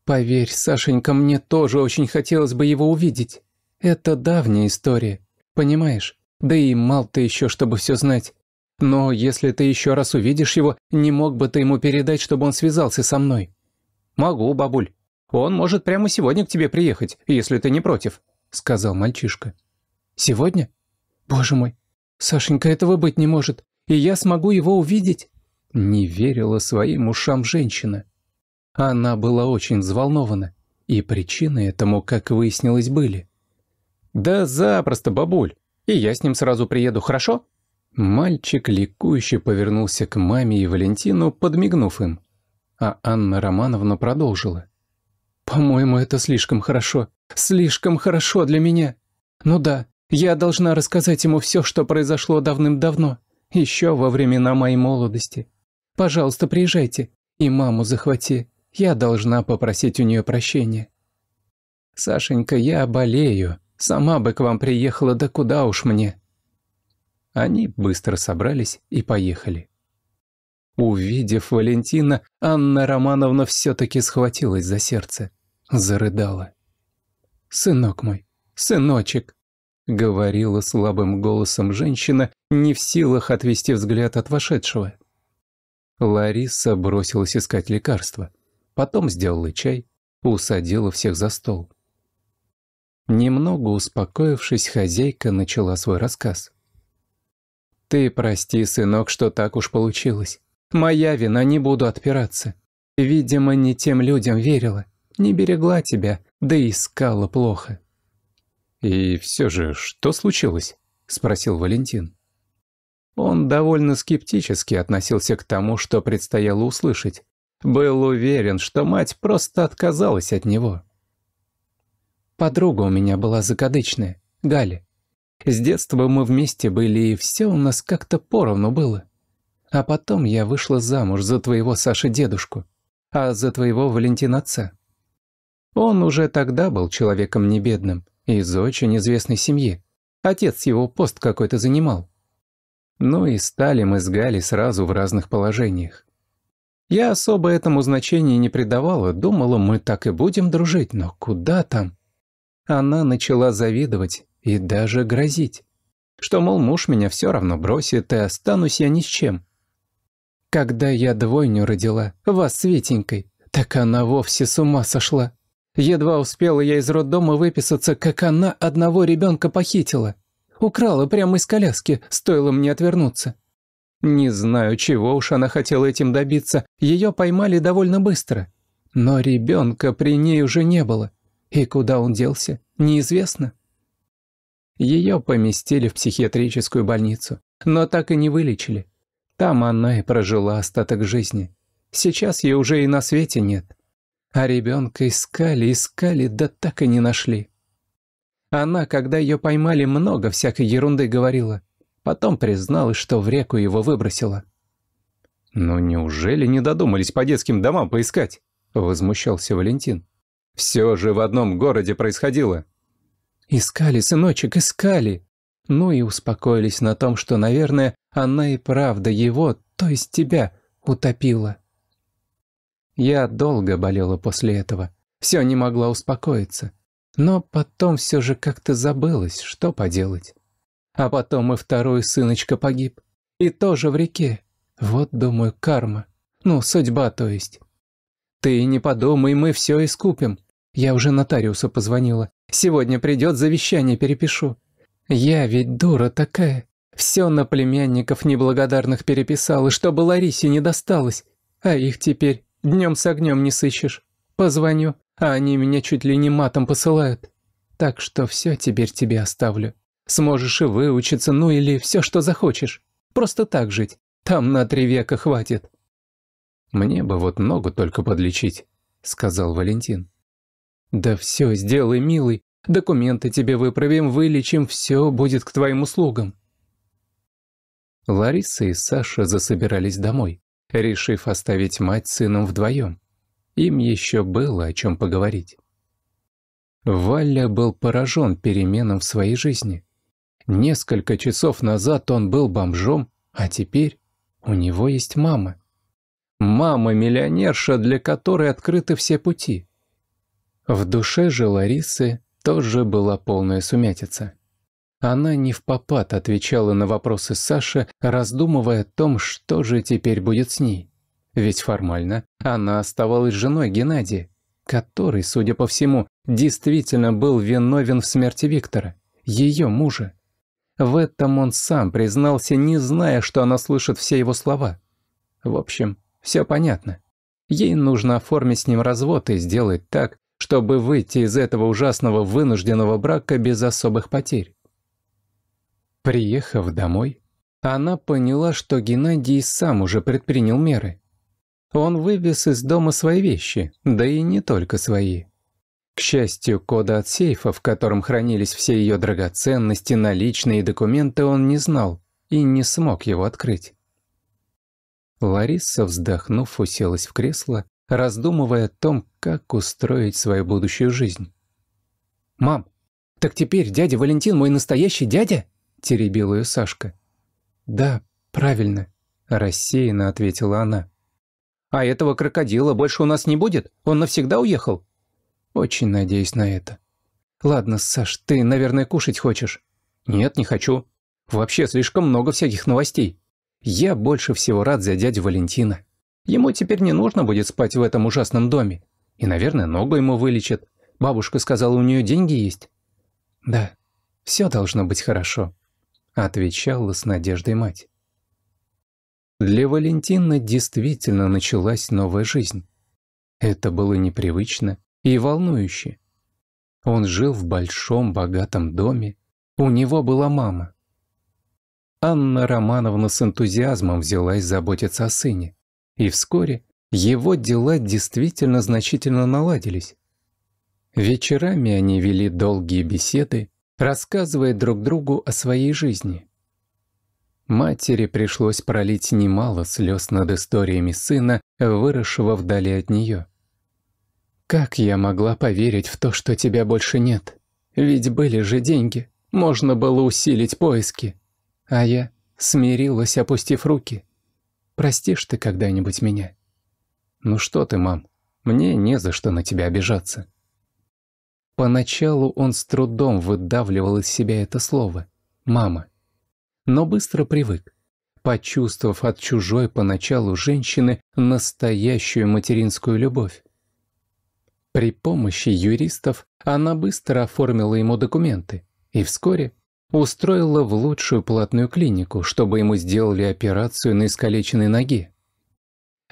«Поверь, Сашенька, мне тоже очень хотелось бы его увидеть. Это давняя история, понимаешь? Да и мал ты еще, чтобы все знать. Но если ты еще раз увидишь его, не мог бы ты ему передать, чтобы он связался со мной?» «Могу, бабуль. Он может прямо сегодня к тебе приехать, если ты не против», — сказал мальчишка. «Сегодня? Боже мой! Сашенька, этого быть не может, и я смогу его увидеть!» Не верила своим ушам женщина. Она была очень взволнована, и причины этому, как выяснилось, были. «Да запросто, бабуль, и я с ним сразу приеду, хорошо?» Мальчик ликующе повернулся к маме и Валентину, подмигнув им. А Анна Романовна продолжила. «По-моему, это слишком хорошо. Слишком хорошо для меня. Ну да, я должна рассказать ему все, что произошло давным-давно, еще во времена моей молодости. Пожалуйста, приезжайте и маму захвати. Я должна попросить у нее прощения». «Сашенька, я болею. Сама бы к вам приехала, да куда уж мне. Они быстро собрались и поехали. Увидев Валентина, Анна Романовна все-таки схватилась за сердце. Зарыдала. «Сынок мой, сыночек!» — говорила слабым голосом женщина, не в силах отвести взгляд от вошедшего. Лариса бросилась искать лекарства. Потом сделала чай, усадила всех за стол. Немного успокоившись, хозяйка начала свой рассказ. «Ты прости, сынок, что так уж получилось. Моя вина, не буду отпираться. Видимо, не тем людям верила, не берегла тебя, да искала плохо». «И все же, что случилось?» – спросил Валентин. Он довольно скептически относился к тому, что предстояло услышать. Был уверен, что мать просто отказалась от него. «Подруга у меня была закадычная, Галя. С детства мы вместе были, и все у нас как-то поровну было. А потом я вышла замуж за твоего Саши дедушку, а за твоего Валентина отца. Он уже тогда был человеком небедным, из очень известной семьи. Отец его пост какой-то занимал. Ну и стали мы с Галей сразу в разных положениях. Я особо этому значения не придавала, думала, мы так и будем дружить, но куда там? Она начала завидовать и даже грозить. Что, мол, муж меня все равно бросит, и останусь я ни с чем. Когда я двойню родила, вас Светенькой, так она вовсе с ума сошла. Едва успела я из роддома выписаться, как она одного ребенка похитила. Украла прямо из коляски, стоило мне отвернуться. Не знаю, чего уж она хотела этим добиться, ее поймали довольно быстро. Но ребенка при ней уже не было. И куда он делся, неизвестно. Ее поместили в психиатрическую больницу, но так и не вылечили. Там она и прожила остаток жизни. Сейчас ее уже и на свете нет. А ребенка искали, искали, да так и не нашли. Она, когда ее поймали, много всякой ерунды говорила. Потом призналась, что в реку его выбросила. «Ну неужели не додумались по детским домам поискать?» — возмущался Валентин. «Все же в одном городе происходило. Искали, сыночек, искали. Ну и успокоились на том, что, наверное, она и правда его, то есть тебя, утопила. Я долго болела после этого. Все не могла успокоиться. Но потом все же как-то забылось, что поделать. А потом и второй сыночка погиб. И тоже в реке. Вот, думаю, карма. Ну, судьба, то есть. Ты не подумай, мы все искупим. Я уже нотариусу позвонила. Сегодня придет, завещание перепишу. Я ведь дура такая. Все на племянников неблагодарных переписал и чтобы Ларисе не досталось. А их теперь днем с огнем не сыщешь. Позвоню, а они меня чуть ли не матом посылают. Так что все теперь тебе оставлю. Сможешь и выучиться, ну или все, что захочешь. Просто так жить. Там на три века хватит. «Мне бы вот ногу только подлечить», — сказал Валентин. Да все сделай, милый. Документы тебе выправим, вылечим, все будет к твоим услугам. Лариса и Саша засобирались домой, решив оставить мать с сыном вдвоем. Им еще было о чем поговорить. Валя был поражен переменам в своей жизни. Несколько часов назад он был бомжом, а теперь у него есть мама. Мама-миллионерша, для которой открыты все пути. В душе же Ларисы тоже была полная сумятица. Она не в попад отвечала на вопросы Саши, раздумывая о том, что же теперь будет с ней. Ведь формально она оставалась женой Геннадия, который, судя по всему, действительно был виновен в смерти Виктора, ее мужа. В этом он сам признался, не зная, что она слышит все его слова. В общем, все понятно. Ей нужно оформить с ним развод и сделать так, чтобы выйти из этого ужасного вынужденного брака без особых потерь. Приехав домой, она поняла, что Геннадий сам уже предпринял меры. Он вывез из дома свои вещи, да и не только свои. К счастью, кода от сейфа, в котором хранились все ее драгоценности, наличные документы, он не знал и не смог его открыть. Лариса, вздохнув, уселась в кресло раздумывая о том, как устроить свою будущую жизнь. «Мам, так теперь дядя Валентин мой настоящий дядя?» – теребил ее Сашка. «Да, правильно», – рассеянно ответила она. «А этого крокодила больше у нас не будет? Он навсегда уехал?» «Очень надеюсь на это». «Ладно, Саш, ты, наверное, кушать хочешь?» «Нет, не хочу. Вообще слишком много всяких новостей. Я больше всего рад за дядю Валентина». Ему теперь не нужно будет спать в этом ужасном доме. И, наверное, ногу ему вылечат. Бабушка сказала, у нее деньги есть. Да, все должно быть хорошо, отвечала с надеждой мать. Для Валентина действительно началась новая жизнь. Это было непривычно и волнующе. Он жил в большом богатом доме. У него была мама. Анна Романовна с энтузиазмом взялась заботиться о сыне. И вскоре его дела действительно значительно наладились. Вечерами они вели долгие беседы, рассказывая друг другу о своей жизни. Матери пришлось пролить немало слез над историями сына, выросшего вдали от нее. «Как я могла поверить в то, что тебя больше нет? Ведь были же деньги, можно было усилить поиски. А я смирилась, опустив руки. Простишь ты когда-нибудь меня?» «Ну что ты, мам, мне не за что на тебя обижаться». Поначалу он с трудом выдавливал из себя это слово «мама», но быстро привык, почувствовав от чужой поначалу женщины настоящую материнскую любовь. При помощи юристов она быстро оформила ему документы, и вскоре устроила в лучшую платную клинику, чтобы ему сделали операцию на искалеченной ноге.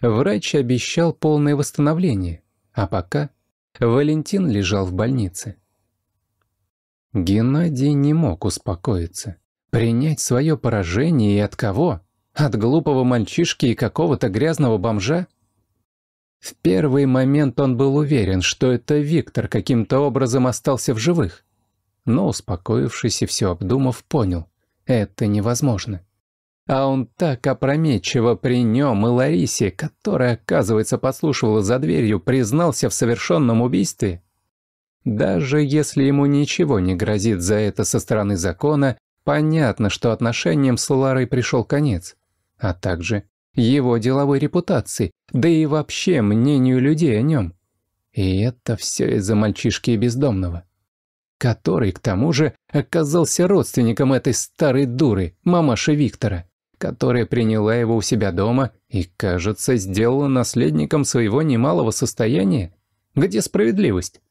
Врач обещал полное восстановление, а пока Валентин лежал в больнице. Геннадий не мог успокоиться. Принять свое поражение и от кого? От глупого мальчишки и какого-то грязного бомжа? В первый момент он был уверен, что это Виктор каким-то образом остался в живых но, успокоившись и все обдумав, понял – это невозможно. А он так опрометчиво при нем и Ларисе, которая, оказывается, подслушивала за дверью, признался в совершенном убийстве. Даже если ему ничего не грозит за это со стороны закона, понятно, что отношениям с Ларой пришел конец. А также его деловой репутации, да и вообще мнению людей о нем. И это все из-за мальчишки и бездомного который, к тому же, оказался родственником этой старой дуры, мамаши Виктора, которая приняла его у себя дома и, кажется, сделала наследником своего немалого состояния. Где справедливость?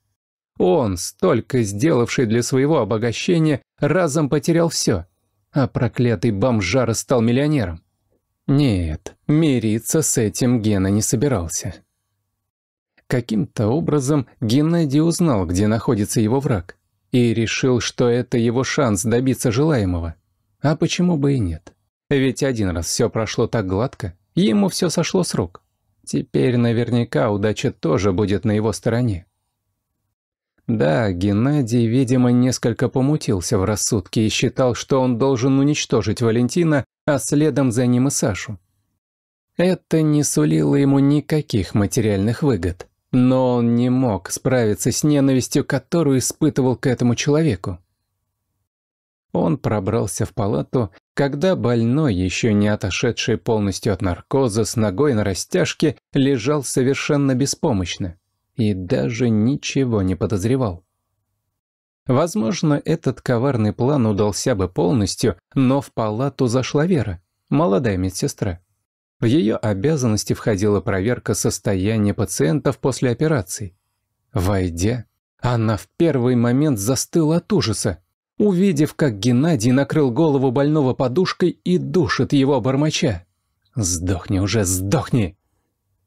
Он, столько сделавший для своего обогащения, разом потерял все, а проклятый бомжар стал миллионером. Нет, мириться с этим Гена не собирался. Каким-то образом Геннадий узнал, где находится его враг и решил, что это его шанс добиться желаемого. А почему бы и нет? Ведь один раз все прошло так гладко, ему все сошло с рук. Теперь наверняка удача тоже будет на его стороне. Да, Геннадий, видимо, несколько помутился в рассудке и считал, что он должен уничтожить Валентина, а следом за ним и Сашу. Это не сулило ему никаких материальных выгод. Но он не мог справиться с ненавистью, которую испытывал к этому человеку. Он пробрался в палату, когда больной, еще не отошедший полностью от наркоза, с ногой на растяжке, лежал совершенно беспомощно и даже ничего не подозревал. Возможно, этот коварный план удался бы полностью, но в палату зашла Вера, молодая медсестра. В ее обязанности входила проверка состояния пациентов после операций. Войдя, она в первый момент застыла от ужаса, увидев, как Геннадий накрыл голову больного подушкой и душит его бормоча. «Сдохни уже, сдохни!»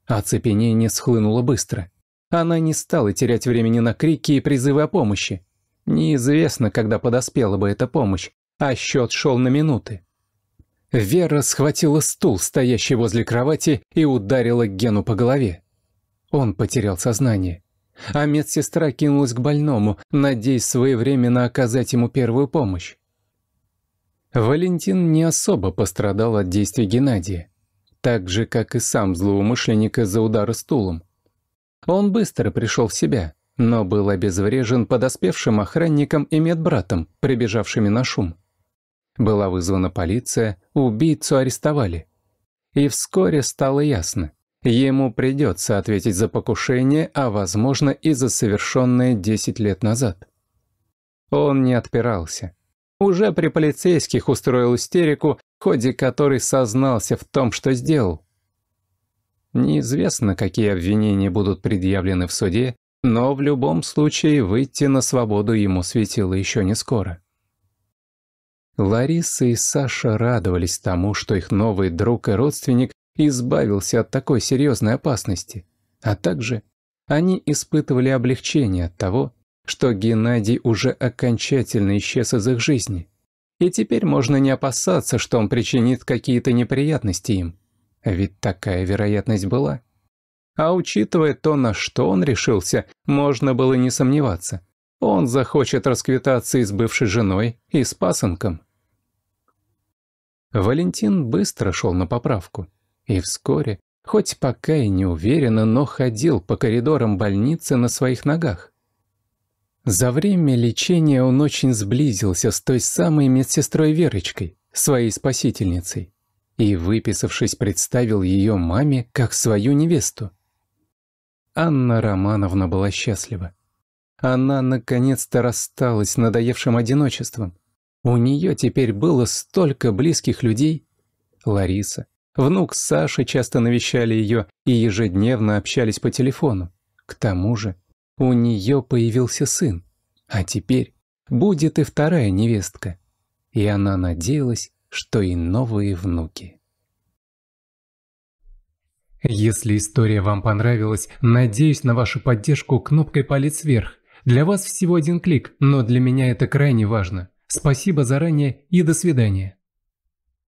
Оцепенение схлынуло быстро. Она не стала терять времени на крики и призывы о помощи. Неизвестно, когда подоспела бы эта помощь, а счет шел на минуты. Вера схватила стул, стоящий возле кровати, и ударила Гену по голове. Он потерял сознание. А медсестра кинулась к больному, надеясь своевременно оказать ему первую помощь. Валентин не особо пострадал от действий Геннадия, так же, как и сам злоумышленник из-за удара стулом. Он быстро пришел в себя, но был обезврежен подоспевшим охранником и медбратом, прибежавшими на шум. Была вызвана полиция, убийцу арестовали. И вскоре стало ясно. Ему придется ответить за покушение, а возможно и за совершенное 10 лет назад. Он не отпирался. Уже при полицейских устроил истерику, в ходе которой сознался в том, что сделал. Неизвестно, какие обвинения будут предъявлены в суде, но в любом случае выйти на свободу ему светило еще не скоро. Лариса и Саша радовались тому, что их новый друг и родственник избавился от такой серьезной опасности. А также они испытывали облегчение от того, что Геннадий уже окончательно исчез из их жизни. И теперь можно не опасаться, что он причинит какие-то неприятности им. Ведь такая вероятность была. А учитывая то, на что он решился, можно было не сомневаться. Он захочет расквитаться и с бывшей женой, и с пасынком. Валентин быстро шел на поправку. И вскоре, хоть пока и не уверенно, но ходил по коридорам больницы на своих ногах. За время лечения он очень сблизился с той самой медсестрой Верочкой, своей спасительницей, и, выписавшись, представил ее маме как свою невесту. Анна Романовна была счастлива. Она наконец-то рассталась с надоевшим одиночеством. У нее теперь было столько близких людей. Лариса, внук Саши часто навещали ее и ежедневно общались по телефону. К тому же у нее появился сын, а теперь будет и вторая невестка. И она надеялась, что и новые внуки. Если история вам понравилась, надеюсь на вашу поддержку кнопкой «Палец вверх». Для вас всего один клик, но для меня это крайне важно – Спасибо заранее и до свидания.